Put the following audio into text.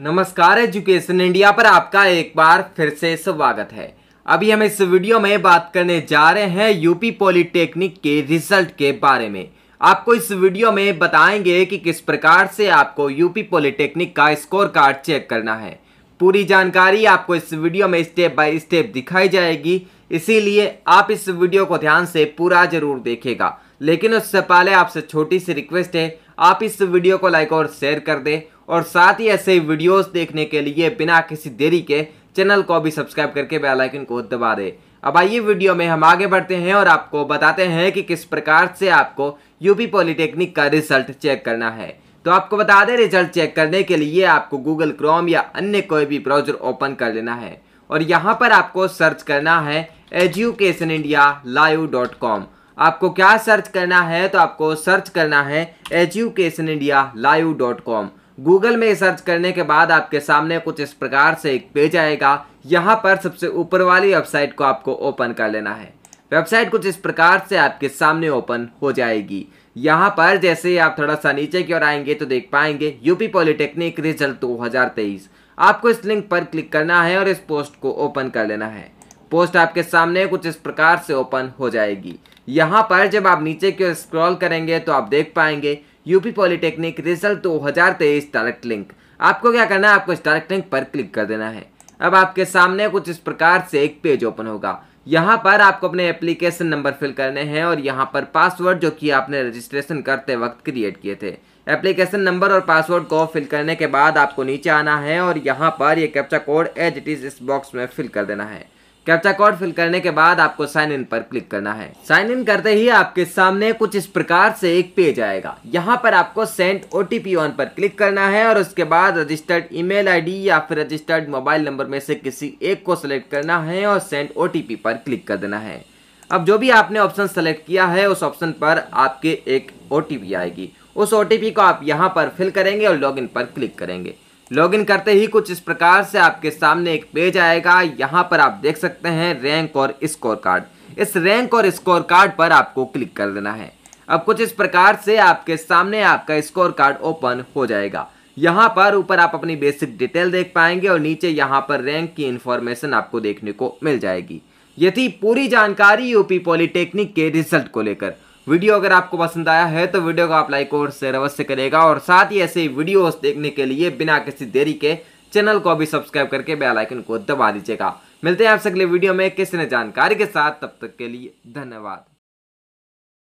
नमस्कार education India पर आपका एक बार फिर से स्वागत है अभी हम इस वीडियो में बात करने जा रहे हैं यूपी पॉलिटेक्निक के रिजल्ट के बारे में आपको इस वीडियो में बताएंगे कि किस प्रकार से आपको यूपी पॉलिटेक्निक का स्कोर कार्ड चेक करना है पूरी जानकारी आपको इस वीडियो में स्टेप बाय स्टेप दिखाई जाएगी इसीलिए आप इस वीडियो को ध्यान से पूरा जरूर देखेगा लेकिन उससे पहले आपसे छोटी सी रिक्वेस्ट है आप इस वीडियो को लाइक और शेयर कर दें और साथ ही ऐसे वीडियोस देखने के लिए बिना किसी देरी के चैनल को भी सब्सक्राइब करके बेल आइकन को दबा दे अब आइए वीडियो में हम आगे बढ़ते हैं और आपको बताते हैं कि किस प्रकार से आपको यूपी पॉलिटेक्निक का रिजल्ट चेक करना है तो आपको बता दें रिजल्ट चेक करने के लिए आपको गूगल क्रोम या अन्य कोई भी ब्राउजर ओपन कर लेना है और यहाँ पर आपको सर्च करना है education India live dot com आपको क्या सर्च करना है तो आपको सर्च करना है education India live dot com Google में सर्च करने के बाद आपके सामने कुछ इस प्रकार से एक पेज आएगा यहाँ पर सबसे ऊपर वाली वेबसाइट को आपको ओपन कर लेना है वेबसाइट कुछ इस प्रकार से आपके सामने ओपन हो जाएगी यहाँ पर जैसे ही आप थोड़ा सा नीचे की ओर आएंगे तो देख पाएंगे यूपी पॉलिटेक्निक रिजल्ट 2023 आपको इस लिंक पर क्लिक करना है और इस पोस्ट को ओपन कर लेना है पोस्ट आपके सामने कुछ इस प्रकार से ओपन हो जाएगी यहाँ पर जब आप नीचे की ओर स्क्रॉल करेंगे तो आप देख पाएंगे UP polytechnic result 2023 direct link आपको क्या करना है आपको इस डायरेक्ट लिंक पर क्लिक कर देना है अब आपके सामने कुछ इस प्रकार से एक पेज ओपन होगा यहाँ पर आपको अपने एप्लीकेशन नंबर फिल करने हैं और यहाँ पर पासवर्ड जो कि आपने रजिस्ट्रेशन करते वक्त क्रिएट किए थे एप्लीकेशन नंबर और पासवर्ड को फिल करने के बाद आपको नीचे आना है और यहाँ पर ये captcha code as it is इस बॉक्स में फिल कर देना है कैप्चा कोड फिल करने के बाद आपको साइन इन पर क्लिक करना है साइन इन करते ही आपके सामने कुछ इस प्रकार से एक पेज आएगा यहाँ पर आपको सेंट ओ टी ऑन पर क्लिक करना है और उसके बाद रजिस्टर्ड ईमेल आईडी या फिर रजिस्टर्ड मोबाइल नंबर में से किसी एक को सिलेक्ट करना है और सेंट ओ टी पी पर क्लिक कर देना है अब जो भी आपने ऑप्शन सेलेक्ट किया है उस ऑप्शन पर आपके एक ओ आएगी उस ओ को आप यहाँ पर फिल करेंगे और इन पर क्लिक करेंगे लॉगिन करते ही कुछ इस प्रकार से आपके सामने एक पेज आएगा यहाँ पर आप देख सकते हैं रैंक और स्कोर कार्ड इस रैंक और स्कोर कार्ड पर आपको क्लिक कर देना है अब कुछ इस प्रकार से आपके सामने आपका स्कोर कार्ड ओपन हो जाएगा यहाँ पर ऊपर आप अपनी बेसिक डिटेल देख पाएंगे और नीचे यहाँ पर रैंक की इंफॉर्मेशन आपको देखने को मिल जाएगी यदि पूरी जानकारी यूपी पॉलिटेक्निक के रिजल्ट को लेकर वीडियो अगर आपको पसंद आया है तो वीडियो को आप लाइक और शेयर अवश्य करेगा और साथ ही ऐसे वीडियोस देखने के लिए बिना किसी देरी के चैनल को भी सब्सक्राइब करके बेल आइकन को दबा दीजिएगा मिलते हैं आपसे अगले वीडियो में किसी जानकारी के साथ तब तक के लिए धन्यवाद